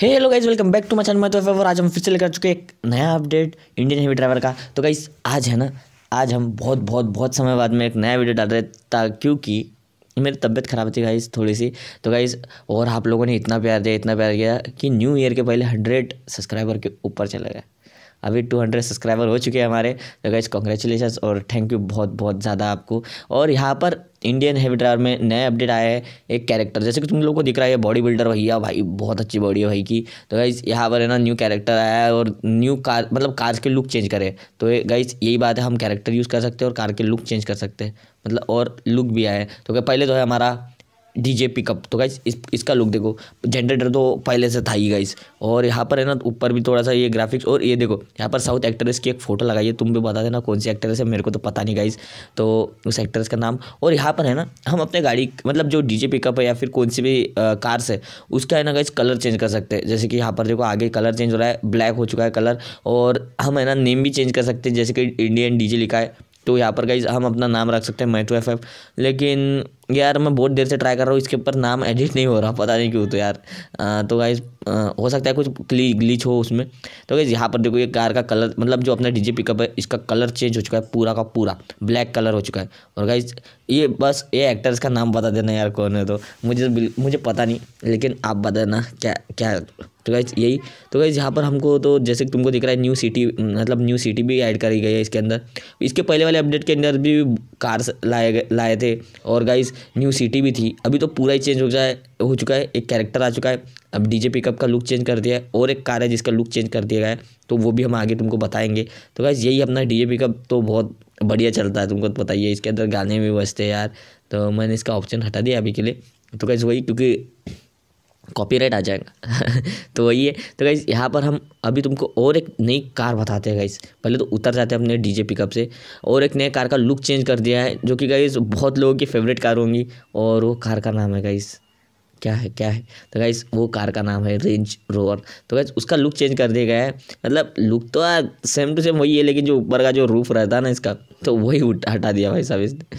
hey hello guys welcome back to my channel मैं तो favour आज हम फिर से लेकर चुके एक नया अपडेट इंडियन हेवी ड्राइवर का तो गाइज आज है ना आज हम बहुत बहुत बहुत समय बाद में एक नया वीडियो डाल रहे था क्योंकि मेरी तबीयत ख़राब थी गाइज थोड़ी सी तो गाइज और आप लोगों ने इतना प्यार दिया इतना प्यार किया कि न्यू ईयर के पहले हंड्रेड सब्सक्राइबर के ऊपर चले गए अभी 200 सब्सक्राइबर हो चुके हैं हमारे तो गाइज कॉन्ग्रेचुलेशन और थैंक यू बहुत बहुत ज़्यादा आपको और यहाँ पर इंडियन हैवी ड्राइवर में नए अपडेट आया है एक कैरेक्टर जैसे कि तुम लोगों को दिख रहा है बॉडी बिल्डर भैया भाई बहुत अच्छी बॉडी है भाई की तो गाइज यहाँ पर है ना न्यू कैरेक्टर आया है और न्यू कार मतलब कार के लुक चेंज करे तो गाइज यही बात है हम कैरेक्टर यूज़ कर सकते हैं और कार के लुक चेंज कर सकते हैं मतलब और लुक भी आया है तो क्या पहले तो है हमारा डीजे पिकअप तो गाइस इस, इसका लुक देखो जनरेटर तो पहले से था ही गाइस और यहाँ पर है ना ऊपर भी थोड़ा सा ये ग्राफिक्स और ये देखो यहाँ पर साउथ एक्ट्रेस की एक फ़ोटो लगाई है तुम भी बता देना कौन सी एक्ट्रेस है मेरे को तो पता नहीं गाइस तो उस एक्ट्रेस का नाम और यहाँ पर है ना हम अपने गाड़ी मतलब जो डी पिकअप है या फिर कौन सी भी कार्स है उसका है ना गाइस कलर चेंज कर सकते हैं जैसे कि यहाँ पर देखो आगे कलर चेंज हो रहा है ब्लैक हो चुका है कलर और हम है ना नेम भी चेंज कर सकते हैं जैसे कि इंडियन डी लिखा है तो यहाँ पर गाइज हम अपना नाम रख सकते हैं एफ एफ लेकिन यार मैं बहुत देर से ट्राई कर रहा हूँ इसके ऊपर नाम एडिट नहीं हो रहा पता नहीं क्यों तो यार आ, तो गाइज हो सकता है कुछ क्ली ग्लीच हो उसमें तो गाइज यहाँ पर देखो ये कार का कलर मतलब जो अपना डीजे पिकअप है इसका कलर चेंज हो चुका है पूरा का पूरा ब्लैक कलर हो चुका है और गाइज ये बस ये एक्टर्स का नाम बता देना यार कौन है तो मुझे मुझे पता नहीं लेकिन आप बता देना क्या क्या तो गाइज यही तो गाइज यहाँ पर हमको तो जैसे तुमको दिख रहा है न्यू सिटी मतलब न्यू सिटी भी ऐड करी गई है इसके अंदर इसके पहले वाले अपडेट के अंदर भी कार्स लाए गए लाए थे और गाइज न्यू सिटी भी थी अभी तो पूरा ही चेंज हो जाए हो चुका है एक कैरेक्टर आ चुका है अब डीजे पिकअप का लुक चेंज कर दिया है और एक कार है जिसका लुक चेंज कर दिया गया है तो वो भी हम आगे तुमको बताएंगे तो गाइज़ यही अपना जे पिकअप तो बहुत बढ़िया चलता है तुमको तो बताइए इसके अंदर गाने भी बजते हैं यार तो मैंने इसका ऑप्शन हटा दिया अभी के लिए तो गाइज़ वही क्योंकि कॉपीराइट आ जाएगा तो वही है तो गाइज़ यहाँ पर हम अभी तुमको और एक नई कार बताते हैं गाइज़ पहले तो उतर जाते हैं अपने डीजे पिकअप से और एक नए कार का लुक चेंज कर दिया है जो कि गाइज़ बहुत लोगों की फेवरेट कार होंगी और वो कार का नाम है गाइज़ क्या है क्या है तो गाइज वो कार का नाम है रेंज रोवर तो गाइज उसका लुक चेंज कर दिया गया है मतलब लुक तो सेम टू सेम वही है लेकिन जो ऊपर का जो रूफ रहता है ना इसका तो वही हटा दिया भाई साहब इसने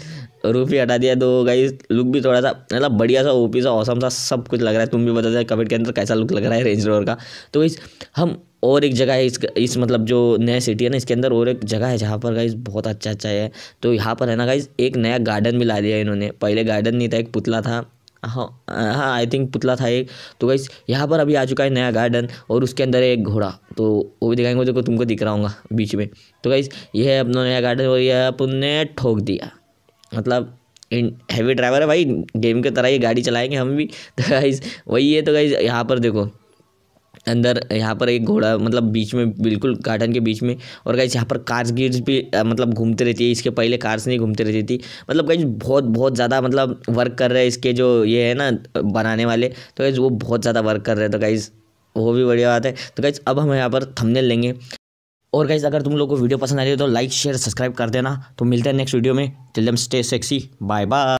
रूफी हटा दिया तो गई लुक भी थोड़ा सा मतलब बढ़िया सा ओपी सा औसम सा सब कुछ लग रहा है तुम भी बता दें कमेंट के अंदर कैसा लुक लग रहा है रेंज रोवर का तो गाइज हम और एक जगह है इस इस मतलब जो नया सिटी है ना इसके अंदर और एक जगह है जहाँ पर गाइज बहुत अच्छा अच्छा है तो यहाँ पर है ना गाइज एक नया गार्डन भी ला दिया इन्होंने पहले गार्डन नहीं था एक पुतला था हाँ हाँ आई थिंक पुतला था एक तो गाइज यहाँ पर अभी आ चुका है नया गार्डन और उसके अंदर है एक घोड़ा तो वो भी दिखाएंगे देखो तुमको दिख रहा होगा बीच में तो गाइज़ ये है अपना नया गार्डन और यह अपन ने ठोक दिया मतलब इन हैवी ड्राइवर है भाई गेम की तरह ये गाड़ी चलाएंगे हम भी तो गाइज वही है तो गाइज यहाँ पर देखो अंदर यहाँ पर एक घोड़ा मतलब बीच में बिल्कुल गार्डन के बीच में और गाइज यहाँ पर कार्स गिर्स भी मतलब घूमते रहती है इसके पहले कार्स नहीं घूमते रहती थी मतलब गाइज बहुत बहुत ज़्यादा मतलब वर्क कर रहे हैं इसके जो ये है ना बनाने वाले तो गाइज वो बहुत ज़्यादा वर्क कर रहे हैं तो गाइज़ वो भी बढ़िया बात है तो गाइज अब हम यहाँ पर थंबनेल लेंगे और गाइज अगर तुम लोगों को वीडियो पसंद आ रही है तो लाइक शेयर सब्सक्राइब कर देना तो मिलते हैं नेक्स्ट वीडियो में till stay sexy bye bye